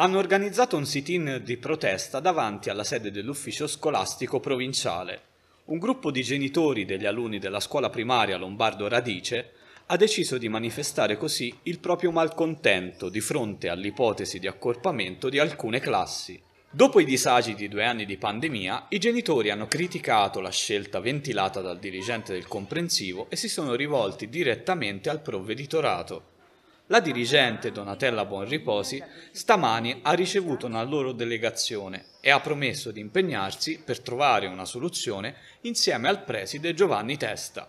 hanno organizzato un sit-in di protesta davanti alla sede dell'ufficio scolastico provinciale. Un gruppo di genitori degli alunni della scuola primaria Lombardo Radice ha deciso di manifestare così il proprio malcontento di fronte all'ipotesi di accorpamento di alcune classi. Dopo i disagi di due anni di pandemia, i genitori hanno criticato la scelta ventilata dal dirigente del comprensivo e si sono rivolti direttamente al provveditorato. La dirigente Donatella Buonriposi stamani ha ricevuto una loro delegazione e ha promesso di impegnarsi per trovare una soluzione insieme al preside Giovanni Testa.